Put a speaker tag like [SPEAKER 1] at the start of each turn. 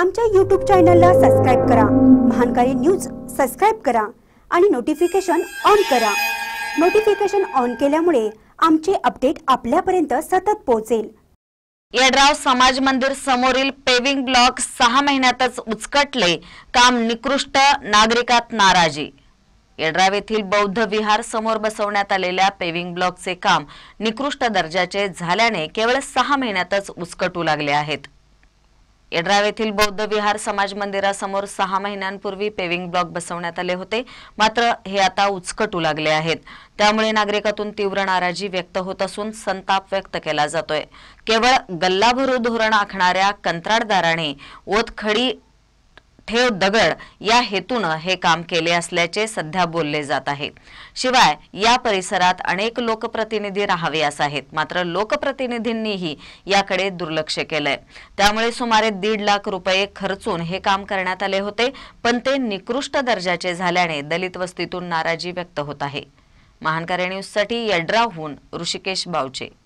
[SPEAKER 1] आमच्या यूट्यूब चॅनलला सबस्क्राईब करा महानकारी न्यूज सबस्क्राईब करा आणि नोटिफिकेशन ऑन करा नोटिफिकेशन ऑन केल्यामुळे आमचे अपडेट आपल्यापर्यंत सतत पोहोचेल येडराव समाज मंदिर समोरील पेविंग ब्लॉक
[SPEAKER 2] सहा महिन्यातच उचकटले काम निकृष्ट नागरिकात नाराजी येडराव येथील बौद्ध विहार समोर बसवण्यात आलेल्या पेविंग ब्लॉकचे काम निकृष्ट दर्जाचे झाल्याने केवळ सहा महिन्यातच उचकटू लागले आहेत येड्राव येथील बौद्ध विहार समाज मंदिरासमोर सहा महिन्यांपूर्वी पेविंग ब्लॉक बसवण्यात आले होते मात्र हे आता उचकटू लागले आहेत त्यामुळे नागरिकातून तीव्र नाराजी व्यक्त होत असून संताप व्यक्त केला जातोय केवळ गल्लाभरू धोरण आखणाऱ्या कंत्राटदाराने ओतखडी ठेव दगड या हेतून हे काम केले असल्याचे सध्या बोलले जात आहे शिवाय या परिसरात अनेक लोकप्रतिनिधी असे आहेत मात्र लोकप्रतिनिधींनीही याकडे दुर्लक्ष केलंय त्यामुळे सुमारे दीड लाख रुपये खर्चून हे काम करण्यात आले होते पण ते निकृष्ट दर्जाचे झाल्याने दलित वस्तीतून नाराजी व्यक्त होत आहे न्यूज साठी यड्राहून ऋषिकेश बावचे